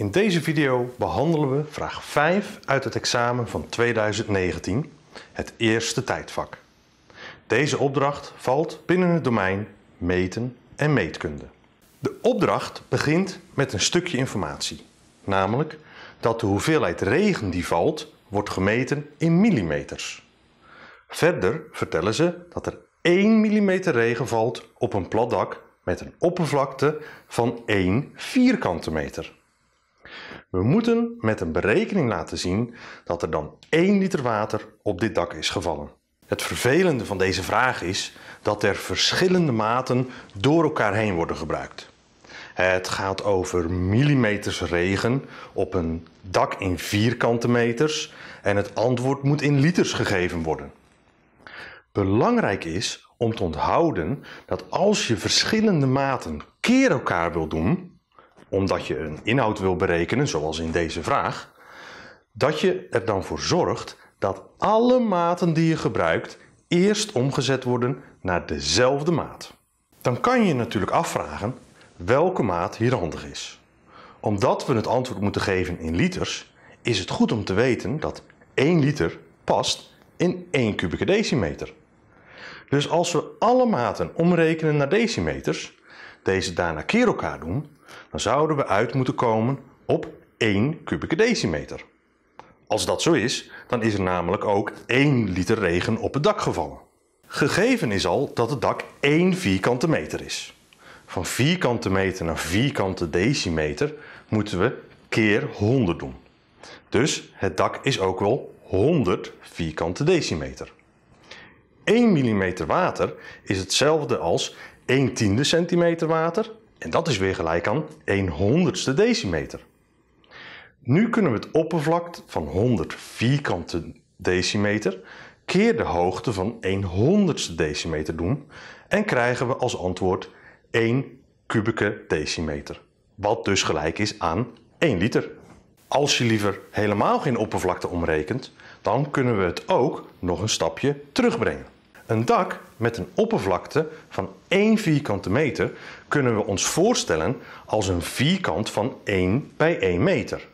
In deze video behandelen we vraag 5 uit het examen van 2019, het eerste tijdvak. Deze opdracht valt binnen het domein meten en meetkunde. De opdracht begint met een stukje informatie, namelijk dat de hoeveelheid regen die valt wordt gemeten in millimeters. Verder vertellen ze dat er 1 mm regen valt op een plat dak met een oppervlakte van 1 vierkante meter. We moeten met een berekening laten zien dat er dan 1 liter water op dit dak is gevallen. Het vervelende van deze vraag is dat er verschillende maten door elkaar heen worden gebruikt. Het gaat over millimeters regen op een dak in vierkante meters en het antwoord moet in liters gegeven worden. Belangrijk is om te onthouden dat als je verschillende maten keer elkaar wil doen, omdat je een inhoud wil berekenen, zoals in deze vraag, dat je er dan voor zorgt dat alle maten die je gebruikt eerst omgezet worden naar dezelfde maat. Dan kan je je natuurlijk afvragen welke maat hier handig is. Omdat we het antwoord moeten geven in liters, is het goed om te weten dat 1 liter past in 1 kubieke decimeter. Dus als we alle maten omrekenen naar decimeters, deze daarna keer elkaar doen, dan zouden we uit moeten komen op 1 kubieke decimeter. Als dat zo is, dan is er namelijk ook 1 liter regen op het dak gevallen. Gegeven is al dat het dak 1 vierkante meter is. Van vierkante meter naar vierkante decimeter moeten we keer 100 doen. Dus het dak is ook wel 100 vierkante decimeter. 1 mm water is hetzelfde als 1 tiende centimeter water. En dat is weer gelijk aan 1 honderdste decimeter. Nu kunnen we het oppervlak van 100 vierkante decimeter keer de hoogte van 1 honderdste decimeter doen en krijgen we als antwoord 1 kubieke decimeter. Wat dus gelijk is aan 1 liter. Als je liever helemaal geen oppervlakte omrekent, dan kunnen we het ook nog een stapje terugbrengen. Een dak met een oppervlakte van 1 vierkante meter kunnen we ons voorstellen als een vierkant van 1 bij 1 meter.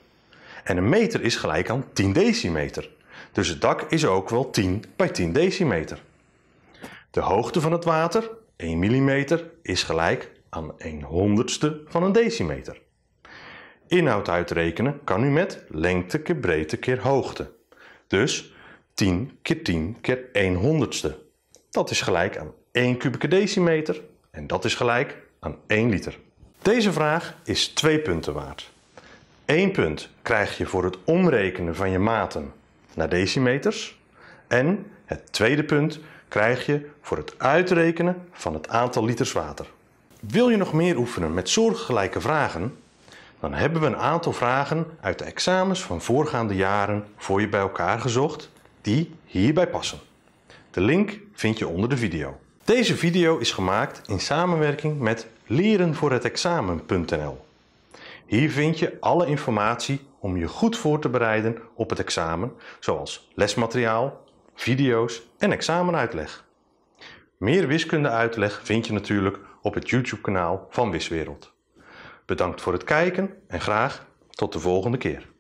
En een meter is gelijk aan 10 decimeter. Dus het dak is ook wel 10 bij 10 decimeter. De hoogte van het water, 1 mm, is gelijk aan 1 honderdste van een decimeter. Inhoud uitrekenen kan u met lengte keer breedte keer hoogte. Dus 10 keer 10 keer 1 honderdste. Dat is gelijk aan 1 kubieke decimeter en dat is gelijk aan 1 liter. Deze vraag is 2 punten waard. 1 punt krijg je voor het omrekenen van je maten naar decimeters en het tweede punt krijg je voor het uitrekenen van het aantal liters water. Wil je nog meer oefenen met soortgelijke vragen? Dan hebben we een aantal vragen uit de examens van voorgaande jaren voor je bij elkaar gezocht die hierbij passen. De link vind je onder de video. Deze video is gemaakt in samenwerking met lerenvoorhetexamen.nl. Hier vind je alle informatie om je goed voor te bereiden op het examen, zoals lesmateriaal, video's en examenuitleg. Meer wiskundeuitleg vind je natuurlijk op het YouTube-kanaal van Wiswereld. Bedankt voor het kijken en graag tot de volgende keer.